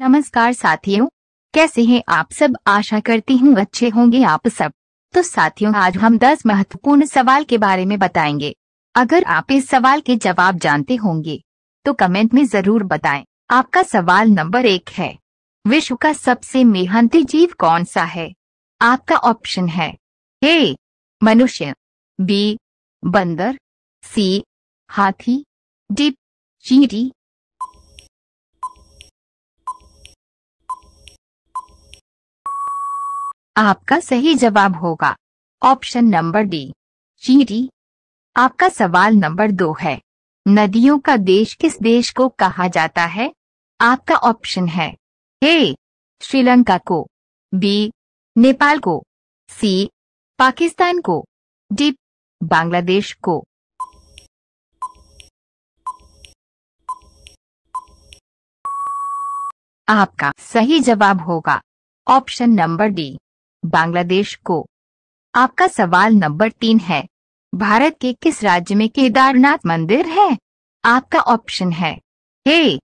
नमस्कार साथियों कैसे हैं आप सब आशा करती हूँ अच्छे होंगे आप सब तो साथियों आज हम 10 महत्वपूर्ण सवाल के बारे में बताएंगे अगर आप इस सवाल के जवाब जानते होंगे तो कमेंट में जरूर बताएं आपका सवाल नंबर एक है विश्व का सबसे मेहनती जीव कौन सा है आपका ऑप्शन है ए मनुष्य बी बंदर सी हाथी डी चीटी आपका सही जवाब होगा ऑप्शन नंबर डी चीटी आपका सवाल नंबर दो है नदियों का देश किस देश को कहा जाता है आपका ऑप्शन है ए श्रीलंका को बी नेपाल को सी पाकिस्तान को डी बांग्लादेश को आपका सही जवाब होगा ऑप्शन नंबर डी बांग्लादेश को आपका सवाल नंबर तीन है भारत के किस राज्य में केदारनाथ मंदिर है आपका ऑप्शन है A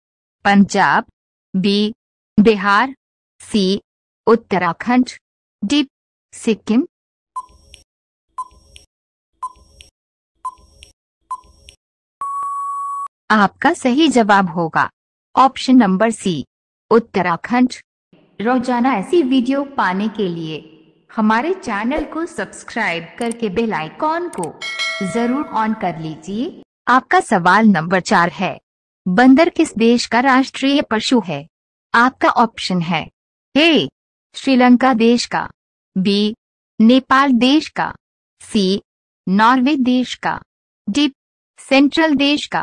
Punjab B Bihar C Uttarakhand D Sikkim आपका सही जवाब होगा ऑप्शन नंबर सी उत्तराखंड रोजाना ऐसी वीडियो पाने के लिए हमारे चैनल को सब्सक्राइब करके बेल आइकॉन को जरूर ऑन कर लीजिए आपका सवाल नंबर चार है बंदर किस देश का राष्ट्रीय पशु है आपका ऑप्शन है ए श्रीलंका देश का बी नेपाल देश का सी नॉर्वे देश का डी सेंट्रल देश का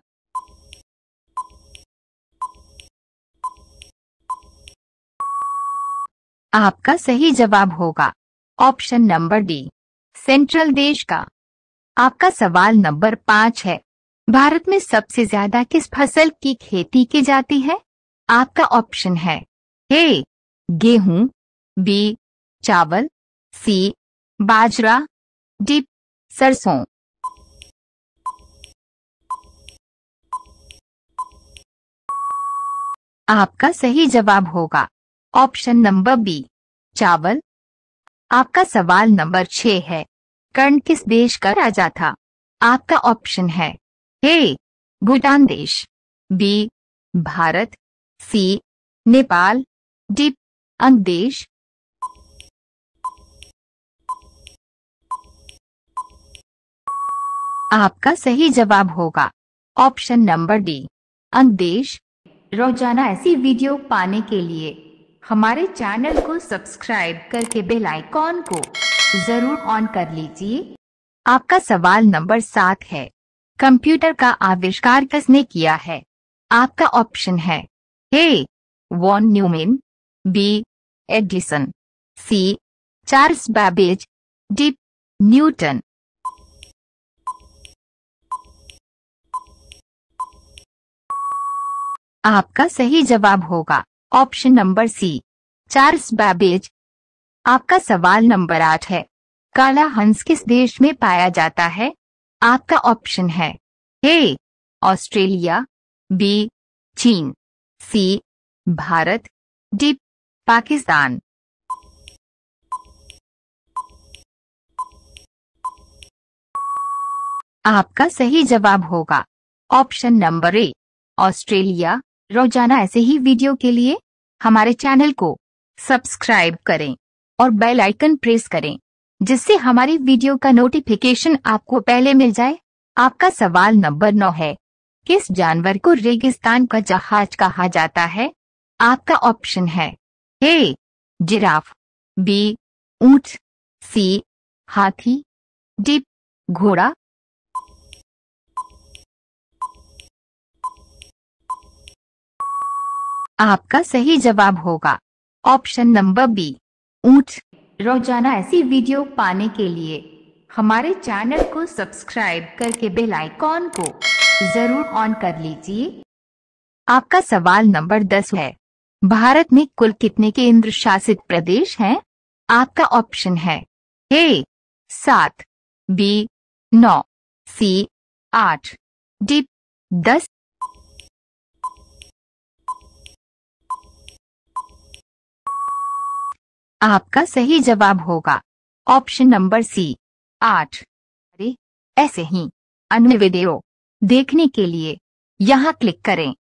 आपका सही जवाब होगा ऑप्शन नंबर डी सेंट्रल देश का आपका सवाल नंबर पाँच है भारत में सबसे ज्यादा किस फसल की खेती की जाती है आपका ऑप्शन है ए गेहूं बी चावल सी बाजरा डी सरसों आपका सही जवाब होगा ऑप्शन नंबर बी चावल आपका सवाल नंबर छह है कर्ण किस देश का राजा था आपका ऑप्शन है ए भूटान देश B Bharat C Nepal D Anga देश आपका सही जवाब होगा ऑप्शन नंबर डी अंग देश रोजाना ऐसी वीडियो पाने के लिए हमारे चैनल को सब्सक्राइब करके बेल आइकॉन को जरूर ऑन कर लीजिए आपका सवाल नंबर सात है कंप्यूटर का आविष्कार किसने किया है आपका ऑप्शन है A von Neumann B Edison C Charles Babbage D Newton आपका सही जवाब होगा ऑप्शन नंबर सी चार्ल्स बैबेज आपका सवाल नंबर आठ है काला हंस किस देश में पाया जाता है आपका ऑप्शन है ए ऑस्ट्रेलिया बी चीन सी भारत डी पाकिस्तान आपका सही जवाब होगा ऑप्शन नंबर ए ऑस्ट्रेलिया रोजाना ऐसे ही वीडियो के लिए हमारे चैनल को सब्सक्राइब करें और बेल आइकन प्रेस करें जिससे हमारी वीडियो का नोटिफिकेशन आपको पहले मिल जाए आपका सवाल नंबर नौ है किस जानवर को रेगिस्तान का जहाज कहा जाता है आपका ऑप्शन है ए जिराफ बी ऊंट सी हाथी डी घोड़ा आपका सही जवाब होगा ऑप्शन नंबर बी ऊंट रोजाना ऐसी वीडियो पाने के लिए हमारे चैनल को सब्सक्राइब करके बेल आइकॉन को जरूर ऑन कर लीजिए आपका सवाल नंबर दस है भारत में कुल कितने के केंद्र शासित प्रदेश हैं? आपका ऑप्शन है ए सात बी नौ सी आठ डी दस आपका सही जवाब होगा ऑप्शन नंबर सी आठ अरे ऐसे ही अन्य वीडियो देखने के लिए यहाँ क्लिक करें